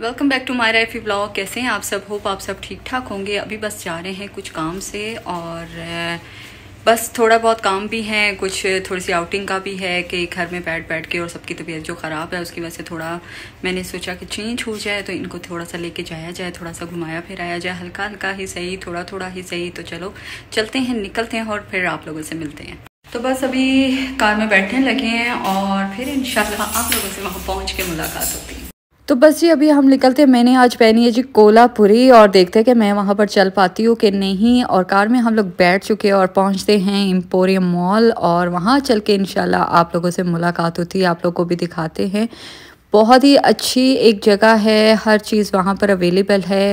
welcome back to my राइफी blog कैसे हैं आप सब होप आप सब ठीक ठाक होंगे अभी बस जा रहे हैं कुछ काम से और बस थोड़ा बहुत काम भी है कुछ थोड़ी सी आउटिंग का भी है कि घर में बैठ बैठ के और सबकी तबीयत जो ख़राब है उसकी वजह से थोड़ा मैंने सोचा कि चेंज हो जाए तो इनको थोड़ा सा लेके जाया जाए थोड़ा सा घुमाया फिराया जाए हल्का हल्का ही सही थोड़ा थोड़ा ही सही तो चलो चलते हैं निकलते हैं और फिर आप लोगों से मिलते हैं तो बस अभी कार में बैठने लगे हैं और फिर इन आप लोगों से वहाँ पहुँच के मुलाकात होती है तो बस ये अभी हम निकलते हैं मैंने आज पहनी है जी कोलापुरी और देखते हैं कि मैं वहाँ पर चल पाती हूँ कि नहीं और कार में हम लोग बैठ चुके हैं और पहुँचते हैं एम्पोरियम मॉल और वहाँ चल के इन आप लोगों से मुलाकात होती है आप लोग को भी दिखाते हैं बहुत ही अच्छी एक जगह है हर चीज़ वहाँ पर अवेलेबल है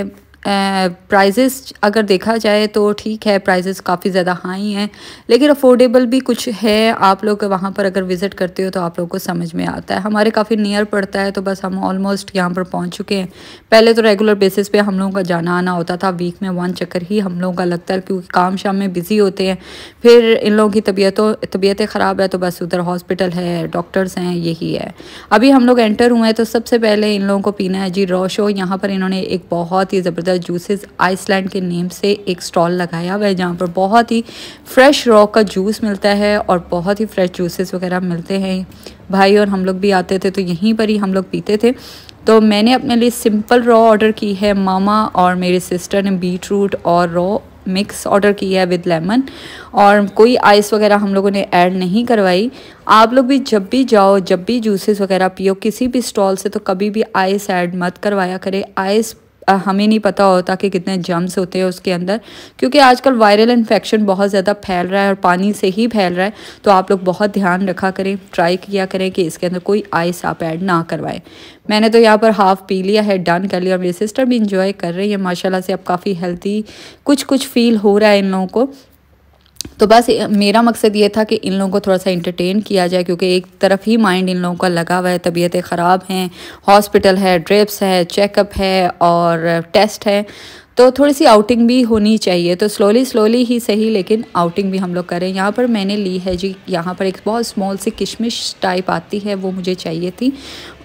प्राइजेस uh, अगर देखा जाए तो ठीक है प्राइजेस काफ़ी ज़्यादा हाई हैं लेकिन अफोर्डेबल भी कुछ है आप लोग वहाँ पर अगर विज़िट करते हो तो आप लोग को समझ में आता है हमारे काफ़ी नियर पड़ता है तो बस हम ऑलमोस्ट यहाँ पर पहुँच चुके हैं पहले तो रेगुलर बेसिस पे हम लोगों का जाना आना होता था वीक में वन चक्कर ही हम लोगों का लगता है क्योंकि काम शाम में बिज़ी होते हैं फिर इन लोगों की तबीयतों तबीयतें ख़राब है तो बस उधर हॉस्पिटल है डॉक्टर्स हैं यही है अभी हम लोग एंटर हुए हैं तो सबसे पहले इन लोगों को पीना है जी रोशो यहाँ पर इन्होंने एक बहुत ही ज़बरदस्त जूसेस आइसलैंड के नेम से एक स्टॉल लगाया हुआ है जहाँ पर बहुत ही फ्रेश रॉक का जूस मिलता है और बहुत ही फ्रेश जूसेस वगैरह मिलते हैं भाई और हम लोग भी आते थे तो यहीं पर ही हम लोग पीते थे तो मैंने अपने लिए सिंपल रॉ ऑर्डर की है मामा और मेरे सिस्टर ने बीट रूट और रॉ मिक्स ऑर्डर की है विद लेमन और कोई आइस वगैरह हम लोगों ने ऐड नहीं करवाई आप लोग भी जब भी जाओ जब भी जूसेस वगैरह पियो किसी भी स्टॉल से तो कभी भी आइस ऐड मत करवाया करें आइस हमें नहीं पता होता कि कितने जम्स होते हैं उसके अंदर क्योंकि आजकल वायरल इन्फेक्शन बहुत ज़्यादा फैल रहा है और पानी से ही फैल रहा है तो आप लोग बहुत ध्यान रखा करें ट्राई किया करें कि इसके अंदर कोई आइस आप ऐड ना करवाएं मैंने तो यहाँ पर हाफ़ पी लिया है डन कर लिया और मेरी सिस्टर भी इंजॉय कर रही है माशाला से अब काफ़ी हेल्थी कुछ कुछ फील हो रहा है इन लोगों को तो बस मेरा मकसद ये था कि इन लोगों को थोड़ा सा इंटरटेन किया जाए क्योंकि एक तरफ ही माइंड इन लोगों का लगा हुआ है तबीयतें ख़राब हैं हॉस्पिटल है ड्रिप्स है चेकअप है और टेस्ट है तो थोड़ी सी आउटिंग भी होनी चाहिए तो स्लोली स्लोली ही सही लेकिन आउटिंग भी हम लोग करें यहाँ पर मैंने ली है जी यहाँ पर एक बहुत स्मॉल सी किशमिश टाइप आती है वो मुझे चाहिए थी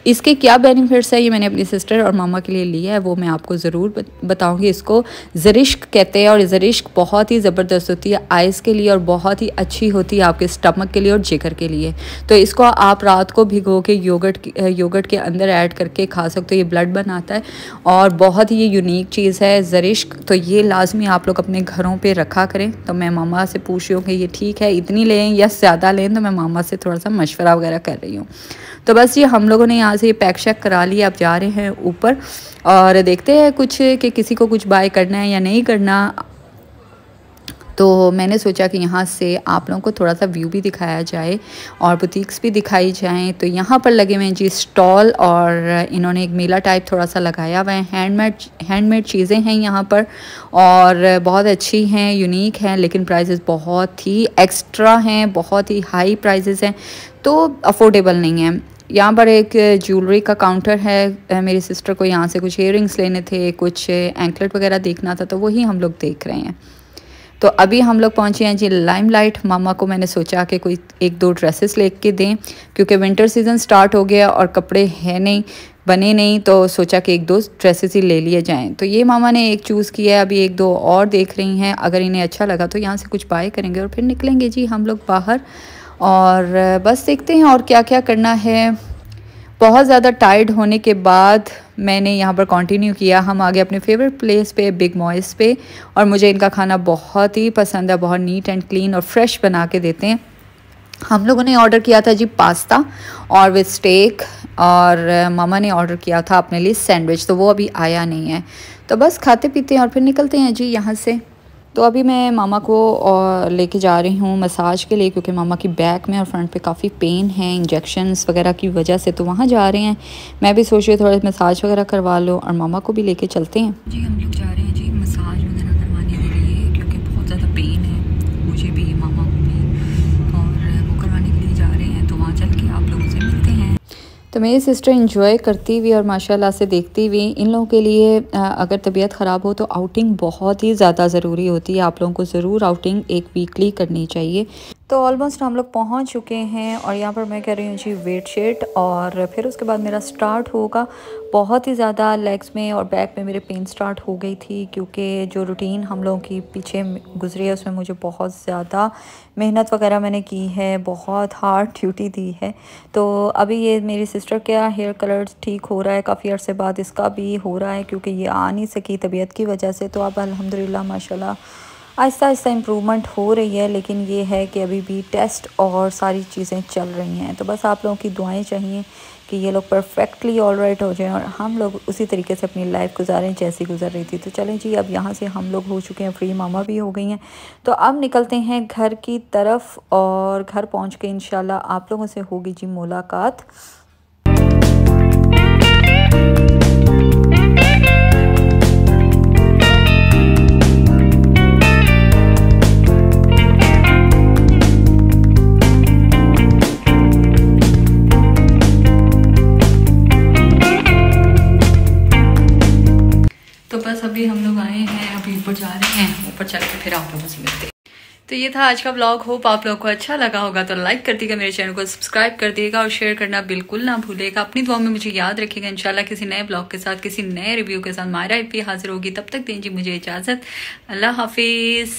इसके क्या बेनिफिट्स है ये मैंने अपनी सिस्टर और मामा के लिए लिया है वो मैं आपको ज़रूर बताऊंगी इसको जरिश्क कहते हैं और जरिश्क बहुत ही ज़बरदस्त होती है आइज़ के लिए और बहुत ही अच्छी होती है आपके स्टमक के लिए और जिगर के लिए तो इसको आप रात को भिगो के योगट योगट के अंदर ऐड करके खा सकते हो ये ब्लड बनाता है और बहुत ही यूनिक चीज़ है जरिश्क तो ये लाजमी आप लोग अपने घरों पर रखा करें तो मैं मामा से पूछ रही हूँ कि ये ठीक है इतनी लें या ज़्यादा लें तो मैं मामा से थोड़ा सा मशवरा वगैरह कर रही हूँ तो बस ये हम लोगों ने यहाँ से ये पैक शैक करा लिया अब जा रहे हैं ऊपर और देखते हैं कुछ कि किसी को कुछ बाय करना है या नहीं करना तो मैंने सोचा कि यहाँ से आप लोगों को थोड़ा सा व्यू भी दिखाया जाए और बुटीक्स भी दिखाई जाएँ तो यहाँ पर लगे हुए हैं जी स्टॉल और इन्होंने एक मेला टाइप थोड़ा सा लगाया हुआ है हैंडमेड हैंडमेड चीज़ें हैं यहाँ पर और बहुत अच्छी हैं यूनिक हैं लेकिन प्राइजेस बहुत ही एक्स्ट्रा हैं बहुत ही हाई प्राइजेस हैं तो अफोर्डेबल नहीं है यहाँ पर एक ज्वेलरी का काउंटर है मेरी सिस्टर को यहाँ से कुछ इयर लेने थे कुछ एंकलेट वगैरह देखना था तो वही हम लोग देख रहे हैं तो अभी हम लोग पहुँचे हैं जी लाइम लाइट मामा को मैंने सोचा कि कोई एक दो ड्रेसेस ले के दें क्योंकि विंटर सीज़न स्टार्ट हो गया और कपड़े हैं नहीं बने नहीं तो सोचा कि एक दो ड्रेसेस ही ले लिए जाएं तो ये मामा ने एक चूज़ किया है अभी एक दो और देख रही हैं अगर इन्हें अच्छा लगा तो यहाँ से कुछ बाय करेंगे और फिर निकलेंगे जी हम लोग बाहर और बस देखते हैं और क्या क्या करना है बहुत ज़्यादा टायर्ड होने के बाद मैंने यहाँ पर कंटिन्यू किया हम आगे अपने फेवरेट प्लेस पे बिग मॉइस पे और मुझे इनका खाना बहुत ही पसंद है बहुत नीट एंड क्लीन और फ्रेश बना के देते हैं हम लोगों ने ऑर्डर किया था जी पास्ता और विद स्टेक और मामा ने ऑर्डर किया था अपने लिए सैंडविच तो वो अभी आया नहीं है तो बस खाते पीते हैं और फिर निकलते हैं जी यहाँ से तो अभी मैं मामा को और लेके जा रही हूँ मसाज के लिए क्योंकि मामा की बैक में और फ्रंट पे काफ़ी पेन है इंजेक्शन्स वगैरह की वजह से तो वहाँ जा रहे हैं मैं भी सोच रही हूँ थोड़ा मसाज वगैरह करवा लो और मामा को भी लेके चलते हैं जी हम लोग जा रहे हैं तो मेरी सिस्टर इंजॉय करती हुई और माशाल्लाह से देखती हुई इन लोगों के लिए अगर तबीयत ख़राब हो तो आउटिंग बहुत ही ज़्यादा ज़रूरी होती है आप लोगों को ज़रूर आउटिंग एक वीकली करनी चाहिए तो ऑलमोस्ट हम लोग पहुंच चुके हैं और यहाँ पर मैं कह रही हूँ जी वेट शेट और फिर उसके बाद मेरा स्टार्ट होगा बहुत ही ज़्यादा लेग्स में और बैक में मेरे पेन स्टार्ट हो गई थी क्योंकि जो रूटीन हम लोगों की पीछे गुजरी है उसमें मुझे बहुत ज़्यादा मेहनत वगैरह मैंने की है बहुत हार्ड ड्यूटी दी है तो अभी ये मेरी सिस्टर का हेयर कलर ठीक हो रहा है काफ़ी अर्से बाद इसका भी हो रहा है क्योंकि ये आ नहीं सकी तबीयत की वजह से तो अब अलहमदिल्ला माशाला आहिस्ता आहिस्ता इम्प्रूवमेंट हो रही है लेकिन ये है कि अभी भी टेस्ट और सारी चीज़ें चल रही हैं तो बस आप लोगों की दुआएं चाहिए कि ये लोग परफेक्टली ऑल राइट हो जाएं और हम लोग उसी तरीके से अपनी लाइफ गुजारें जैसी गुजर रही थी तो चलें जी अब यहाँ से हम लोग हो चुके हैं फ्री मामा भी हो गई हैं तो अब निकलते हैं घर की तरफ और घर पहुँच के इन आप लोगों से होगी जी मुलाकात अभी हम लोग आए हैं अभी ऊपर जा रहे हैं ऊपर चल के फिर आप लोगों से मिलते तो ये था आज का ब्लॉग होप आप लोग को अच्छा लगा होगा तो लाइक कर दिएगा मेरे चैनल को सब्सक्राइब कर दिएगा और शेयर करना बिल्कुल ना भूलेगा अपनी दुआ में मुझे याद रखिएगा इंशाल्लाह किसी नए ब्लॉग के साथ किसी नए रिव्यू के साथ मायरा भी हाजिर होगी तब तक दें जी मुझे इजाज़त अल्लाह हाफिज़